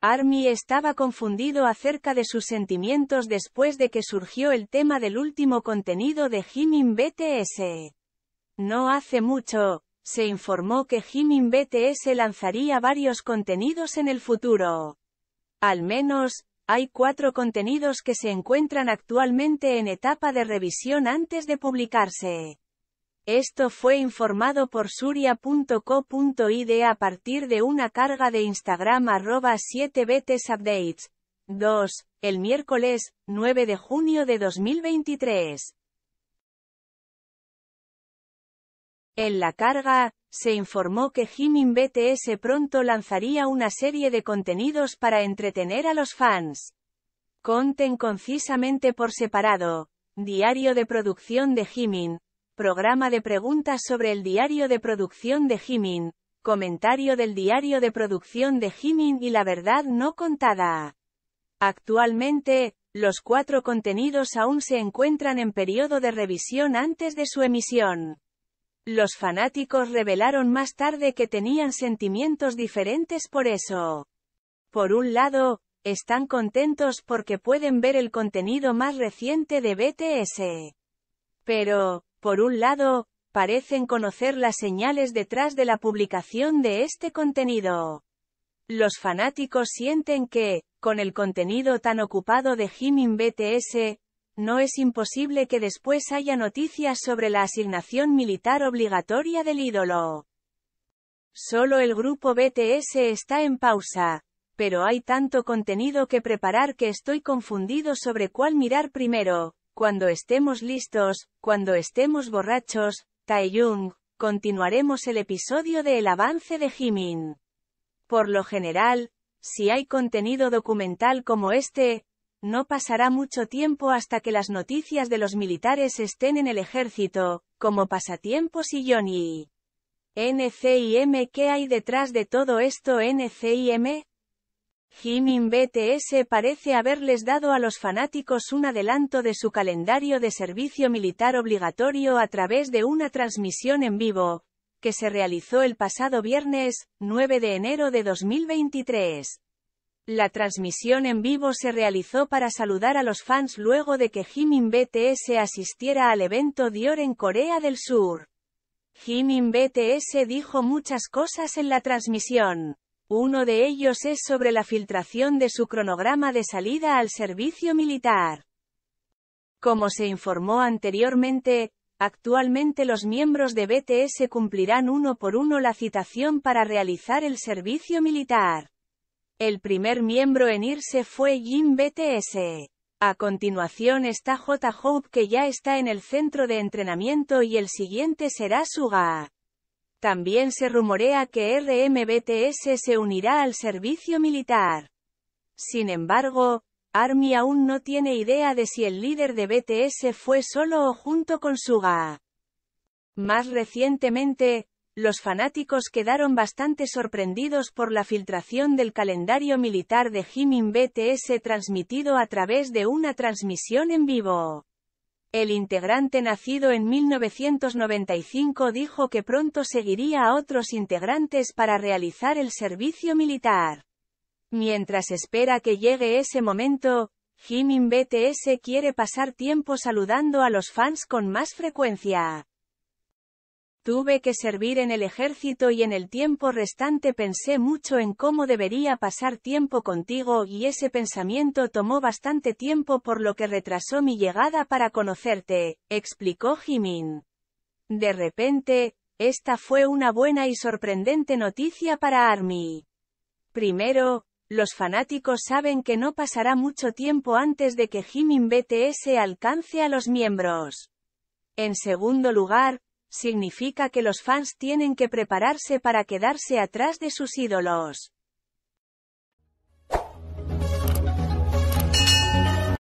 Army estaba confundido acerca de sus sentimientos después de que surgió el tema del último contenido de Jimin BTS. No hace mucho, se informó que Jimin BTS lanzaría varios contenidos en el futuro. Al menos, hay cuatro contenidos que se encuentran actualmente en etapa de revisión antes de publicarse. Esto fue informado por suria.co.id a partir de una carga de Instagram arroba 7 betes 2. El miércoles, 9 de junio de 2023. En la carga, se informó que Jimin BTS pronto lanzaría una serie de contenidos para entretener a los fans. Conten concisamente por separado. Diario de producción de Jimin, Programa de preguntas sobre el diario de producción de Jimin. Comentario del diario de producción de Jimin y la verdad no contada. Actualmente, los cuatro contenidos aún se encuentran en periodo de revisión antes de su emisión. Los fanáticos revelaron más tarde que tenían sentimientos diferentes por eso. Por un lado, están contentos porque pueden ver el contenido más reciente de BTS. Pero, por un lado, parecen conocer las señales detrás de la publicación de este contenido. Los fanáticos sienten que, con el contenido tan ocupado de Jimin BTS, no es imposible que después haya noticias sobre la asignación militar obligatoria del ídolo. Solo el grupo BTS está en pausa, pero hay tanto contenido que preparar que estoy confundido sobre cuál mirar primero, cuando estemos listos, cuando estemos borrachos, Jung, continuaremos el episodio de El avance de Jimin. Por lo general, si hay contenido documental como este, no pasará mucho tiempo hasta que las noticias de los militares estén en el ejército, como pasatiempos y Johnny. NCIM ¿Qué hay detrás de todo esto NCIM? Jimin BTS parece haberles dado a los fanáticos un adelanto de su calendario de servicio militar obligatorio a través de una transmisión en vivo, que se realizó el pasado viernes, 9 de enero de 2023. La transmisión en vivo se realizó para saludar a los fans luego de que Jimin BTS asistiera al evento Dior en Corea del Sur. Jimin BTS dijo muchas cosas en la transmisión. Uno de ellos es sobre la filtración de su cronograma de salida al servicio militar. Como se informó anteriormente, actualmente los miembros de BTS cumplirán uno por uno la citación para realizar el servicio militar. El primer miembro en irse fue Jim BTS. A continuación está J. Hope que ya está en el centro de entrenamiento y el siguiente será Suga. También se rumorea que RMBTS se unirá al servicio militar. Sin embargo, Army aún no tiene idea de si el líder de BTS fue solo o junto con Suga. Más recientemente, los fanáticos quedaron bastante sorprendidos por la filtración del calendario militar de Jimin BTS transmitido a través de una transmisión en vivo. El integrante nacido en 1995 dijo que pronto seguiría a otros integrantes para realizar el servicio militar. Mientras espera que llegue ese momento, Jimin BTS quiere pasar tiempo saludando a los fans con más frecuencia. Tuve que servir en el ejército y en el tiempo restante pensé mucho en cómo debería pasar tiempo contigo y ese pensamiento tomó bastante tiempo por lo que retrasó mi llegada para conocerte, explicó Jimin. De repente, esta fue una buena y sorprendente noticia para Army. Primero, los fanáticos saben que no pasará mucho tiempo antes de que Jimin BTS alcance a los miembros. En segundo lugar, significa que los fans tienen que prepararse para quedarse atrás de sus ídolos.